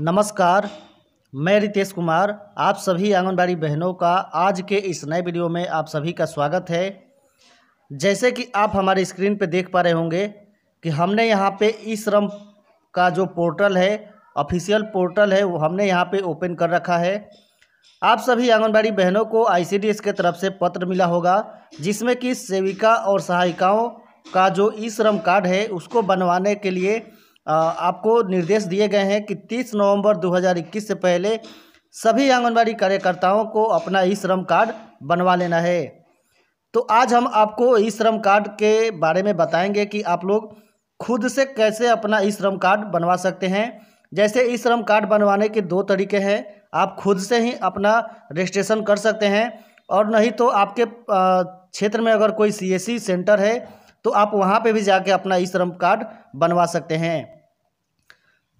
नमस्कार मैं रितेश कुमार आप सभी आंगनबाड़ी बहनों का आज के इस नए वीडियो में आप सभी का स्वागत है जैसे कि आप हमारे स्क्रीन पर देख पा रहे होंगे कि हमने यहाँ पे ई श्रम का जो पोर्टल है ऑफिशियल पोर्टल है वो हमने यहाँ पे ओपन कर रखा है आप सभी आंगनबाड़ी बहनों को आईसीडीएस के तरफ से पत्र मिला होगा जिसमें कि सेविका और सहायिकाओं का जो ई श्रम कार्ड है उसको बनवाने के लिए आपको निर्देश दिए गए हैं कि 30 नवंबर 2021 से पहले सभी आंगनबाड़ी कार्यकर्ताओं को अपना ई श्रम कार्ड बनवा लेना है तो आज हम आपको ई श्रम कार्ड के बारे में बताएंगे कि आप लोग खुद से कैसे अपना ई श्रम कार्ड बनवा सकते हैं जैसे ई श्रम कार्ड बनवाने के दो तरीके हैं आप खुद से ही अपना रजिस्ट्रेशन कर सकते हैं और नहीं तो आपके क्षेत्र में अगर कोई सीएससी सेंटर है तो आप वहाँ पे भी जाके अपना ई श्रम कार्ड बनवा सकते हैं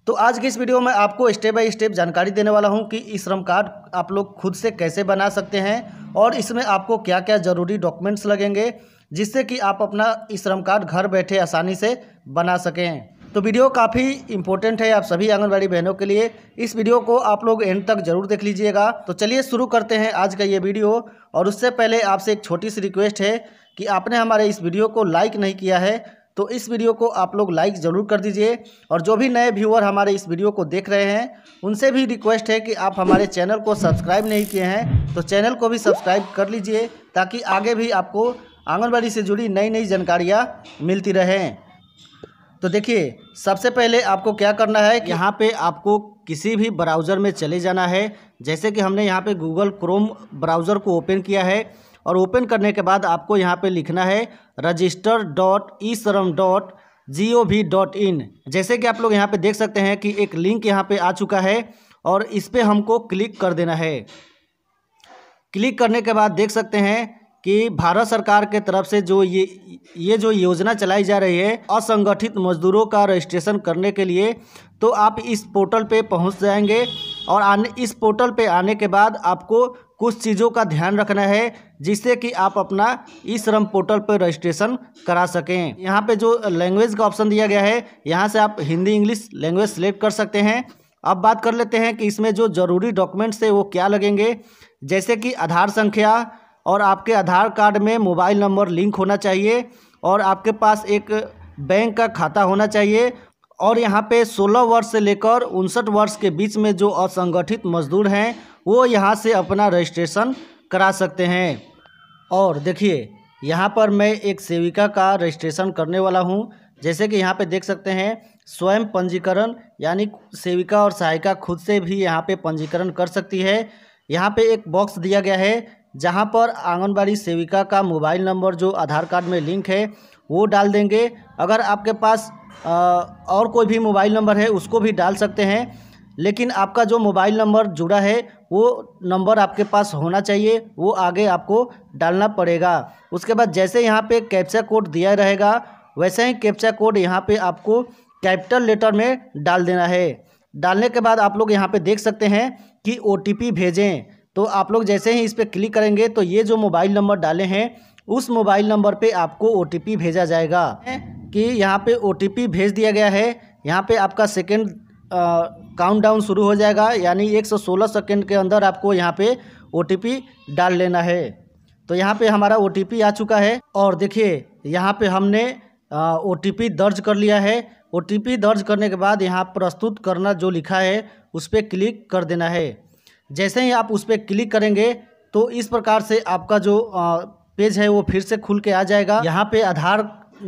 तो आज की इस वीडियो में आपको स्टेप बाय स्टेप जानकारी देने वाला हूं कि ई श्रम कार्ड आप लोग खुद से कैसे बना सकते हैं और इसमें आपको क्या क्या ज़रूरी डॉक्यूमेंट्स लगेंगे जिससे कि आप अपना ई श्रम कार्ड घर बैठे आसानी से बना सकें तो वीडियो काफ़ी इंपॉर्टेंट है आप सभी आंगनबाड़ी बहनों के लिए इस वीडियो को आप लोग एंड तक जरूर देख लीजिएगा तो चलिए शुरू करते हैं आज का ये वीडियो और उससे पहले आपसे एक छोटी सी रिक्वेस्ट है कि आपने हमारे इस वीडियो को लाइक नहीं किया है तो इस वीडियो को आप लोग लाइक ज़रूर कर दीजिए और जो भी नए व्यूअर हमारे इस वीडियो को देख रहे हैं उनसे भी रिक्वेस्ट है कि आप हमारे चैनल को सब्सक्राइब नहीं किए हैं तो चैनल को भी सब्सक्राइब कर लीजिए ताकि आगे भी आपको आंगनबाड़ी से जुड़ी नई नई जानकारियाँ मिलती रहें तो देखिए सबसे पहले आपको क्या करना है कि यहाँ पे आपको किसी भी ब्राउज़र में चले जाना है जैसे कि हमने यहाँ पे गूगल क्रोम ब्राउज़र को ओपन किया है और ओपन करने के बाद आपको यहाँ पे लिखना है register dot e Shram dot G O V dot in जैसे कि आप लोग यहाँ पे देख सकते हैं कि एक लिंक यहाँ पे आ चुका है और इस पर हमको क्लिक कर देना है क्लिक करने के बाद देख सकते हैं कि भारत सरकार के तरफ से जो ये ये जो योजना चलाई जा रही है असंगठित मजदूरों का रजिस्ट्रेशन करने के लिए तो आप इस पोर्टल पे पहुंच जाएंगे और आने इस पोर्टल पे आने के बाद आपको कुछ चीज़ों का ध्यान रखना है जिससे कि आप अपना ई श्रम पोर्टल पर रजिस्ट्रेशन करा सकें यहाँ पे जो लैंग्वेज का ऑप्शन दिया गया है यहाँ से आप हिंदी इंग्लिश लैंग्वेज सेलेक्ट कर सकते हैं अब बात कर लेते हैं कि इसमें जो ज़रूरी डॉक्यूमेंट्स है वो क्या लगेंगे जैसे कि आधार संख्या और आपके आधार कार्ड में मोबाइल नंबर लिंक होना चाहिए और आपके पास एक बैंक का खाता होना चाहिए और यहाँ पे 16 वर्ष से लेकर उनसठ वर्ष के बीच में जो असंगठित मजदूर हैं वो यहाँ से अपना रजिस्ट्रेशन करा सकते हैं और देखिए यहाँ पर मैं एक सेविका का रजिस्ट्रेशन करने वाला हूँ जैसे कि यहाँ पे देख सकते हैं स्वयं पंजीकरण यानी सेविका और सहायिका खुद से भी यहाँ पे पंजीकरण कर सकती है यहाँ पे एक बॉक्स दिया गया है जहाँ पर आंगनबाड़ी सेविका का मोबाइल नंबर जो आधार कार्ड में लिंक है वो डाल देंगे अगर आपके पास और कोई भी मोबाइल नंबर है उसको भी डाल सकते हैं लेकिन आपका जो मोबाइल नंबर जुड़ा है वो नंबर आपके पास होना चाहिए वो आगे आपको डालना पड़ेगा उसके बाद जैसे यहाँ पे कैप्चा कोड दिया रहेगा वैसे ही कैप्चा कोड यहाँ पे आपको कैपिटल लेटर में डाल देना है डालने के बाद आप लोग यहाँ पे देख सकते हैं कि ओ भेजें तो आप लोग जैसे ही इस पर क्लिक करेंगे तो ये जो मोबाइल नंबर डाले हैं उस मोबाइल नंबर पे आपको ओ भेजा जाएगा कि यहाँ पे ओ भेज दिया गया है यहाँ पे आपका सेकेंड काउंटडाउन शुरू हो जाएगा यानी 116 सेकंड के अंदर आपको यहाँ पे ओ डाल लेना है तो यहाँ पे हमारा ओ आ चुका है और देखिए यहाँ पे हमने ओ दर्ज कर लिया है ओ दर्ज करने के बाद यहाँ प्रस्तुत करना जो लिखा है उस पर क्लिक कर देना है जैसे ही आप उस पर क्लिक करेंगे तो इस प्रकार से आपका जो पेज है वो फिर से खुल के आ जाएगा यहाँ पे आधार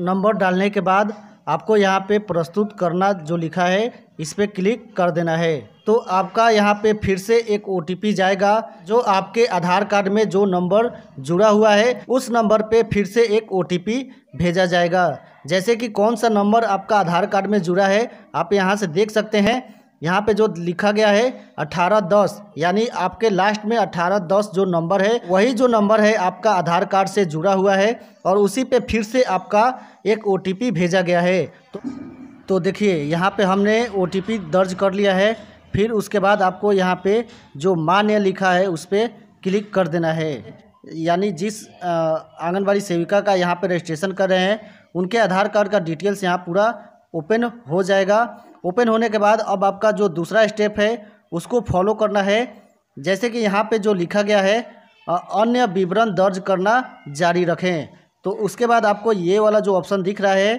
नंबर डालने के बाद आपको यहाँ पे प्रस्तुत करना जो लिखा है इस पर क्लिक कर देना है तो आपका यहाँ पे फिर से एक ओ जाएगा जो आपके आधार कार्ड में जो नंबर जुड़ा हुआ है उस नंबर पे फिर से एक ओ भेजा जाएगा जैसे कि कौन सा नंबर आपका आधार कार्ड में जुड़ा है आप यहाँ से देख सकते हैं यहाँ पे जो लिखा गया है अठारह दस यानी आपके लास्ट में अठारह दस जो नंबर है वही जो नंबर है आपका आधार कार्ड से जुड़ा हुआ है और उसी पे फिर से आपका एक ओ भेजा गया है तो तो देखिए यहाँ पे हमने ओ दर्ज कर लिया है फिर उसके बाद आपको यहाँ पे जो माँ ने लिखा है उस पर क्लिक कर देना है यानी जिस आंगनबाड़ी सेविका का यहाँ पर रजिस्ट्रेशन कर रहे हैं उनके आधार कार्ड का डिटेल्स यहाँ पूरा ओपन हो जाएगा ओपन होने के बाद अब आपका जो दूसरा स्टेप है उसको फॉलो करना है जैसे कि यहाँ पे जो लिखा गया है अन्य विवरण दर्ज करना जारी रखें तो उसके बाद आपको ये वाला जो ऑप्शन दिख रहा है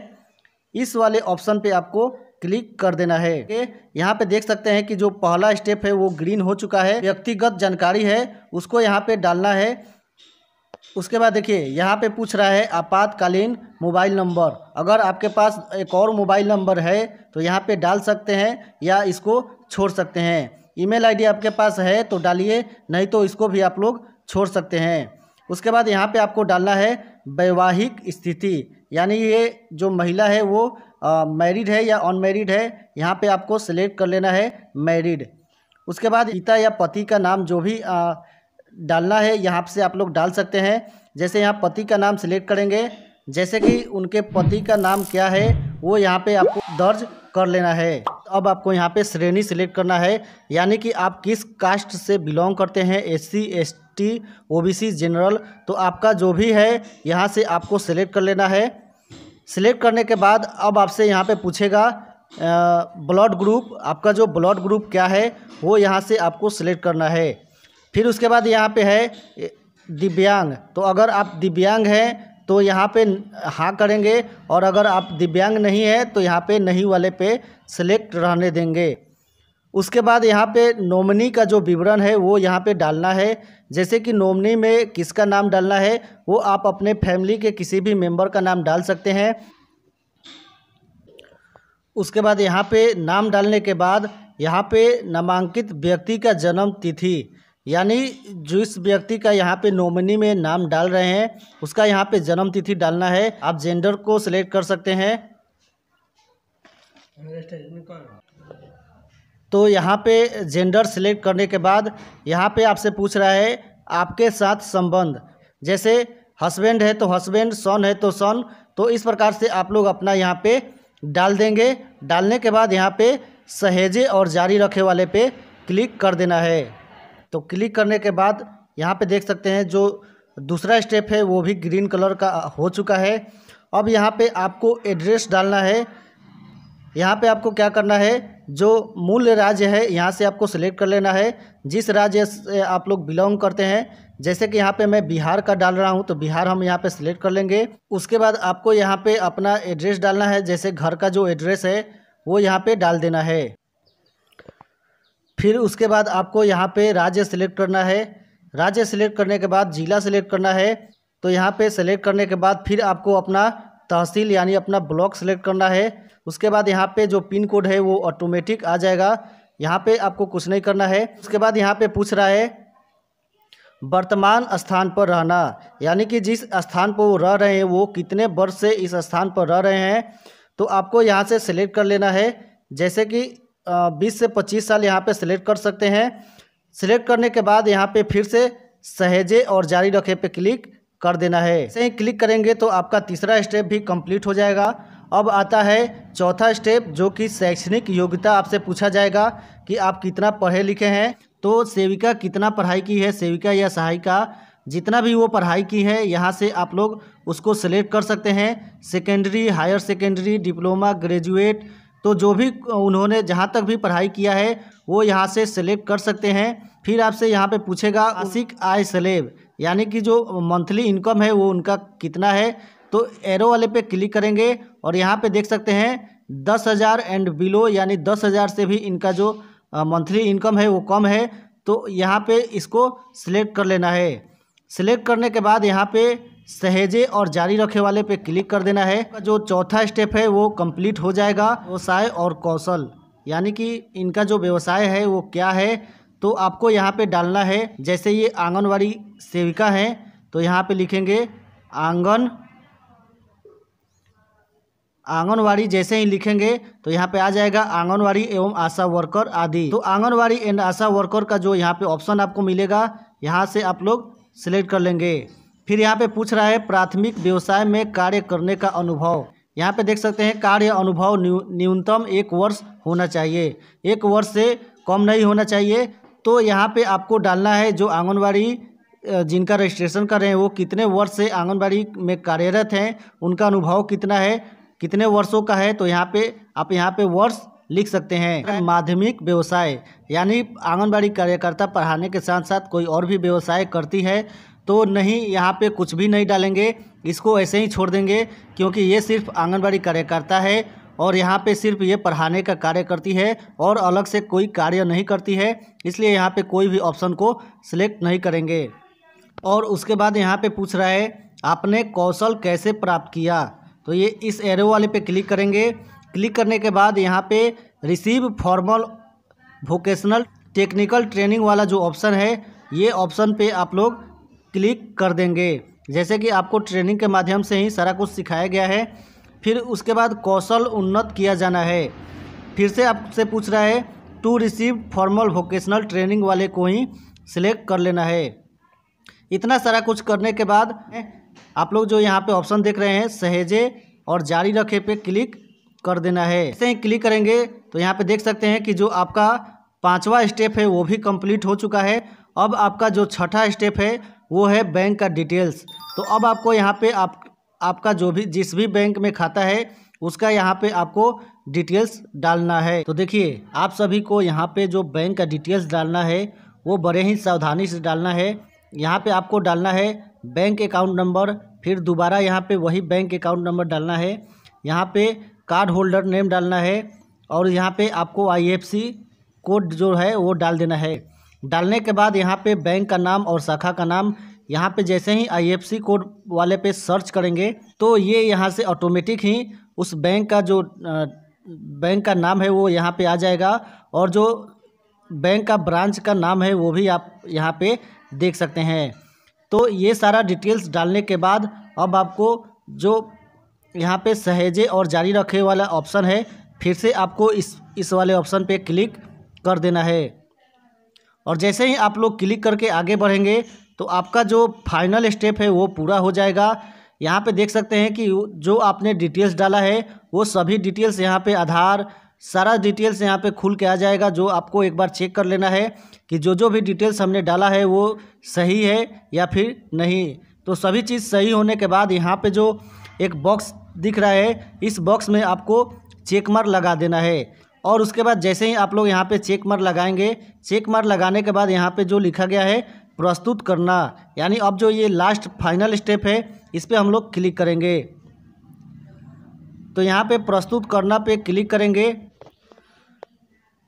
इस वाले ऑप्शन पे आपको क्लिक कर देना है यहाँ पे देख सकते हैं कि जो पहला स्टेप है वो ग्रीन हो चुका है व्यक्तिगत जानकारी है उसको यहाँ पे डालना है उसके बाद देखिए यहाँ पे पूछ रहा है आपातकालीन मोबाइल नंबर अगर आपके पास एक और मोबाइल नंबर है तो यहाँ पे डाल सकते हैं या इसको छोड़ सकते हैं ईमेल आईडी आपके पास है तो डालिए नहीं तो इसको भी आप लोग छोड़ सकते हैं उसके बाद यहाँ पे आपको डालना है वैवाहिक स्थिति यानी ये जो महिला है वो मैरिड है या अनमेरिड है यहाँ पर आपको सेलेक्ट कर लेना है मैरिड उसके बाद पिता या पति का नाम जो भी आ, डालना है यहाँ से आप लोग डाल सकते हैं जैसे यहाँ पति का नाम सिलेक्ट करेंगे जैसे कि उनके पति का नाम क्या है वो यहाँ पे आपको दर्ज कर लेना है अब आपको यहाँ पे श्रेणी सिलेक्ट करना है यानी कि आप किस कास्ट से बिलोंग करते हैं S C S T O B C general तो आपका जो भी है यहाँ से आपको सिलेक्ट कर लेना है सिलेक्ट करने के बाद अब आपसे यहाँ पे पूछेगा ब्लड ग्रुप आपका जो ब्लड ग्रुप क्या है वो यहाँ से आपको सिलेक्ट करना है फिर उसके बाद यहाँ पे है दिव्यांग तो अगर आप दिव्यांग हैं तो यहाँ पे हाँ करेंगे और अगर आप दिव्यांग नहीं है तो यहाँ पे नहीं वाले पे सेलेक्ट रहने देंगे उसके बाद यहाँ पे नॉमिनी का जो विवरण है वो यहाँ पे डालना है जैसे कि नॉमिनी में किसका नाम डालना है वो आप अपने फैमिली के किसी भी मेम्बर का नाम डाल सकते हैं उसके बाद यहाँ पे नाम डालने के बाद यहाँ पे नामांकित व्यक्ति का जन्म तिथि यानी जिस व्यक्ति का यहाँ पे नॉमिनी में नाम डाल रहे हैं उसका यहाँ पे जन्म तिथि डालना है आप जेंडर को सिलेक्ट कर सकते हैं तो यहाँ पे जेंडर सिलेक्ट करने के बाद यहाँ पे आपसे पूछ रहा है आपके साथ संबंध जैसे हस्बैंड है तो हस्बैंड सन है तो सन तो इस प्रकार से आप लोग अपना यहाँ पे डाल देंगे डालने के बाद यहाँ पे सहेजे और जारी रखे वाले पे क्लिक कर देना है तो क्लिक करने के बाद यहाँ पे देख सकते हैं जो दूसरा स्टेप है वो भी ग्रीन कलर का हो चुका है अब यहाँ पे आपको एड्रेस डालना है यहाँ पे आपको क्या करना है जो मूल राज्य है यहाँ से आपको सिलेक्ट कर लेना है जिस राज्य से आप लोग बिलोंग करते हैं जैसे कि यहाँ पे मैं बिहार का डाल रहा हूँ तो बिहार हम यहाँ पे सिलेक्ट कर लेंगे उसके बाद आपको यहाँ पे अपना एड्रेस डालना है जैसे घर का जो एड्रेस है वो यहाँ पे डाल देना है फिर उसके बाद आपको यहाँ पे राज्य सेलेक्ट करना है राज्य सेलेक्ट करने के बाद ज़िला सेलेक्ट करना है तो यहाँ पे सेलेक्ट करने के बाद फिर आपको अपना तहसील यानी अपना ब्लॉक सेलेक्ट करना है उसके बाद यहाँ पे जो पिन कोड है वो ऑटोमेटिक आ जाएगा यहाँ पे आपको कुछ नहीं करना है उसके बाद यहाँ पे पूछ रहा है वर्तमान स्थान पर रहना यानी कि जिस स्थान पर वो रह रहे हैं वो कितने वर्ष से इस स्थान पर रह रहे हैं तो आपको यहाँ से सेलेक्ट कर लेना है जैसे कि बीस से पच्चीस साल यहाँ पे सिलेक्ट कर सकते हैं सिलेक्ट करने के बाद यहाँ पे फिर से सहेजे और जारी रखे पे क्लिक कर देना है ऐसे ही क्लिक करेंगे तो आपका तीसरा स्टेप भी कंप्लीट हो जाएगा अब आता है चौथा स्टेप जो कि शैक्षणिक योग्यता आपसे पूछा जाएगा कि आप कितना पढ़े लिखे हैं तो सेविका कितना पढ़ाई की है सेविका या सहायिका जितना भी वो पढ़ाई की है यहाँ से आप लोग उसको सेलेक्ट कर सकते हैं secondary higher secondary diploma graduate तो जो भी उन्होंने जहाँ तक भी पढ़ाई किया है वो यहाँ से सेलेक्ट कर सकते हैं फिर आपसे यहाँ पे पूछेगा हाँ। आशिक आय सलेब यानी कि जो मंथली इनकम है वो उनका कितना है तो एरो वाले पे क्लिक करेंगे और यहाँ पे देख सकते हैं दस हज़ार एंड बिलो यानी दस हज़ार से भी इनका जो मंथली इनकम है वो कम है तो यहाँ पे इसको सिलेक्ट कर लेना है सिलेक्ट करने के बाद यहाँ पे सहेजे और जारी रखे वाले पे क्लिक कर देना है जो चौथा स्टेप है वो कंप्लीट हो जाएगा व्यवसाय और कौशल यानी कि इनका जो व्यवसाय है वो क्या है तो आपको यहाँ पे डालना है जैसे ये आंगनवाड़ी सेविका है तो यहाँ पे लिखेंगे आंगन आंगनवाड़ी जैसे ही लिखेंगे तो यहाँ पे आ जाएगा आंगनवाड़ी एवं आशा वर्कर आदि तो आंगनवाड़ी एंड आशा वर्कर का जो यहाँ पे ऑप्शन आपको मिलेगा यहाँ से आप लोग सिलेक्ट कर लेंगे फिर यहाँ पे पूछ रहा है प्राथमिक व्यवसाय में कार्य करने का अनुभव यहाँ पे देख सकते हैं कार्य अनुभव न्यूनतम एक वर्ष होना चाहिए एक वर्ष से कम नहीं होना चाहिए तो यहाँ पे आपको डालना है जो आंगनबाड़ी जिनका रजिस्ट्रेशन कर रहे हैं वो कितने वर्ष से आंगनबाड़ी में कार्यरत हैं उनका अनुभव कितना है कितने वर्षों का है तो यहाँ पे आप यहाँ पे वर्ष लिख सकते हैं माध्यमिक व्यवसाय यानी आंगनबाड़ी कार्यकर्ता पढ़ाने के साथ साथ कोई और भी व्यवसाय करती है तो नहीं यहाँ पे कुछ भी नहीं डालेंगे इसको ऐसे ही छोड़ देंगे क्योंकि ये सिर्फ आंगनबाड़ी कार्यकर्ता है और यहाँ पे सिर्फ ये पढ़ाने का कार्य करती है और अलग से कोई कार्य नहीं करती है इसलिए यहाँ पे कोई भी ऑप्शन को सिलेक्ट नहीं करेंगे और उसके बाद यहाँ पे पूछ रहा है आपने कौशल कैसे प्राप्त किया तो ये इस एरो वाले पे क्लिक करेंगे क्लिक करने के बाद यहाँ पे receive formal vocational technical training वाला जो ऑप्शन है ये ऑप्शन पर आप लोग क्लिक कर देंगे जैसे कि आपको ट्रेनिंग के माध्यम से ही सारा कुछ सिखाया गया है फिर उसके बाद कौशल उन्नत किया जाना है फिर से आपसे पूछ रहा है to receive formal vocational training वाले को ही सिलेक्ट कर लेना है इतना सारा कुछ करने के बाद आप लोग जो यहाँ पे ऑप्शन देख रहे हैं सहेजे और जारी रखे पे क्लिक कर देना है ऐसे ही क्लिक करेंगे तो यहाँ पे देख सकते हैं कि जो आपका पांचवा स्टेप है वो भी कंप्लीट हो चुका है अब आपका जो छठा स्टेप है वो है बैंक का डिटेल्स तो अब आपको यहाँ पे आप आपका जो भी जिस भी बैंक में खाता है उसका यहाँ पे आपको डिटेल्स डालना है तो देखिए आप सभी को यहाँ पे जो बैंक का डिटेल्स डालना है वो बड़े ही सावधानी से डालना है यहाँ पे आपको डालना है बैंक अकाउंट नंबर फिर दोबारा यहाँ पे वही बैंक अकाउंट नंबर डालना है यहाँ पे कार्ड होल्डर नेम डालना है और यहाँ पे आपको आई कोड जो है वो डाल देना है डालने के बाद यहाँ पे बैंक का नाम और शाखा का नाम यहाँ पे जैसे ही आई कोड वाले पे सर्च करेंगे तो ये यहाँ से ऑटोमेटिक ही उस बैंक का जो बैंक का नाम है वो यहाँ पे आ जाएगा और जो बैंक का ब्रांच का नाम है वो भी आप यहाँ पे देख सकते हैं तो ये सारा डिटेल्स डालने के बाद अब आपको जो यहाँ पे सहेजे और जारी रखे वाला ऑप्शन है फिर से आपको इस इस वाले ऑप्शन पे क्लिक कर देना है और जैसे ही आप लोग क्लिक करके आगे बढ़ेंगे तो आपका जो फाइनल स्टेप है वो पूरा हो जाएगा यहाँ पे देख सकते हैं कि जो आपने डिटेल्स डाला है वो सभी डिटेल्स यहाँ पे आधार सारा डिटेल्स यहाँ पे खुल के आ जाएगा जो आपको एक बार चेक कर लेना है कि जो जो भी डिटेल्स हमने डाला है वो सही है या फिर नहीं तो सभी चीज़ सही होने के बाद यहाँ पे जो एक बॉक्स दिख रहा है इस बॉक्स में आपको चेकमार लगा देना है और उसके बाद जैसे ही आप लोग यहाँ पे चेक मार लगाएंगे चेक मार लगाने के बाद यहाँ पे जो लिखा गया है प्रस्तुत करना यानी अब जो ये लास्ट फाइनल स्टेप है इस पर हम लोग क्लिक करेंगे तो यहाँ पे प्रस्तुत करना पे क्लिक करेंगे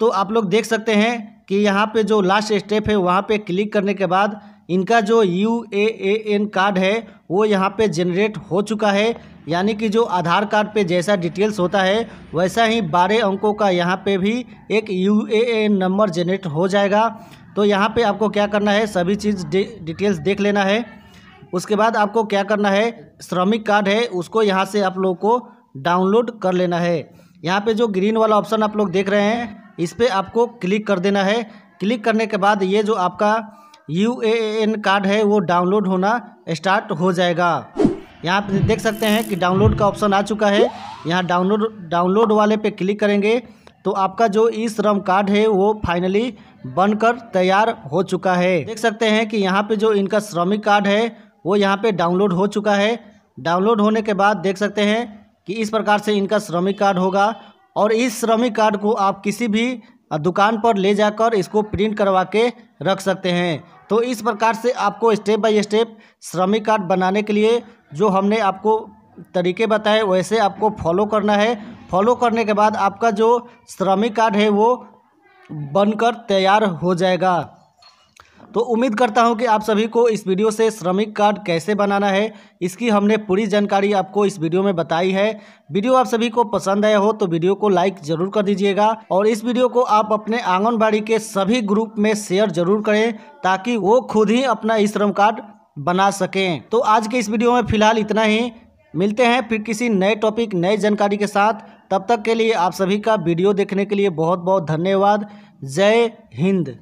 तो आप लोग देख सकते हैं कि यहाँ पे जो लास्ट स्टेप है वहाँ पे क्लिक करने के बाद इनका जो U A A N card है वो यहाँ पे जनरेट हो चुका है यानी कि जो आधार कार्ड पे जैसा डिटेल्स होता है वैसा ही बारह अंकों का यहाँ पे भी एक U A N number generate हो जाएगा तो यहाँ पे आपको क्या करना है सभी चीज़ डिटेल्स देख लेना है उसके बाद आपको क्या करना है श्रमिक कार्ड है उसको यहाँ से आप लोग को डाउनलोड कर लेना है यहाँ पर जो ग्रीन वाला ऑप्शन आप लोग देख रहे हैं इस पर आपको क्लिक कर देना है क्लिक करने के बाद ये जो आपका यू ए एन कार्ड है वो डाउनलोड होना स्टार्ट हो जाएगा यहाँ पर देख सकते हैं कि डाउनलोड का ऑप्शन आ चुका है यहाँ डाउनलोड डाउनलोड वाले पे क्लिक करेंगे तो आपका जो ई श्रम कार्ड है वो फाइनली बनकर तैयार हो चुका है देख सकते हैं कि यहाँ पे जो इनका श्रमिक कार्ड है वो यहाँ पे डाउनलोड हो चुका है डाउनलोड होने के बाद देख सकते हैं कि इस प्रकार से इनका श्रमिक कार्ड होगा और इस श्रमिक कार्ड को आप किसी भी दुकान पर ले जाकर इसको प्रिंट करवा के रख सकते हैं तो इस प्रकार से आपको स्टेप बाय स्टेप श्रमिक कार्ड बनाने के लिए जो हमने आपको तरीके बताए वैसे आपको फॉलो करना है फॉलो करने के बाद आपका जो श्रमिक कार्ड है वो बनकर तैयार हो जाएगा तो उम्मीद करता हूं कि आप सभी को इस वीडियो से श्रमिक कार्ड कैसे बनाना है इसकी हमने पूरी जानकारी आपको इस वीडियो में बताई है वीडियो आप सभी को पसंद आया हो तो वीडियो को लाइक जरूर कर दीजिएगा और इस वीडियो को आप अपने आंगनबाड़ी के सभी ग्रुप में शेयर जरूर करें ताकि वो खुद ही अपना ई श्रम कार्ड बना सकें तो आज के इस वीडियो में फ़िलहाल इतना ही मिलते हैं फिर किसी नए टॉपिक नए जानकारी के साथ तब तक के लिए आप सभी का वीडियो देखने के लिए बहुत बहुत धन्यवाद जय हिंद